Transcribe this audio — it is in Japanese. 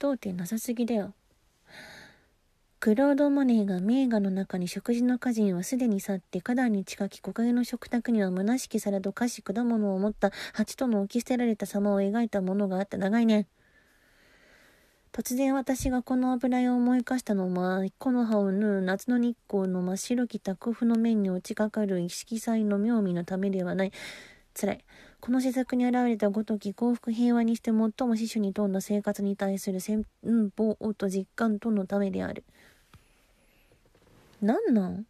当店なさすぎだよ。クラウドマネーが名画の中に食事の家人はすでに去って花壇に近き木陰の食卓には虚しき皿と菓子果物を持った蜂との置き捨てられた様を描いたものがあった長いね。突然私がこの油絵を思いかしたのは、木の葉を縫う夏の日光の真っ白き卓風の面に落ちかかる色彩の妙味のためではない。辛い。この施策に現れたごとき幸福平和にして最も死守に富んだ生活に対する先方と実感とのためである。なんなん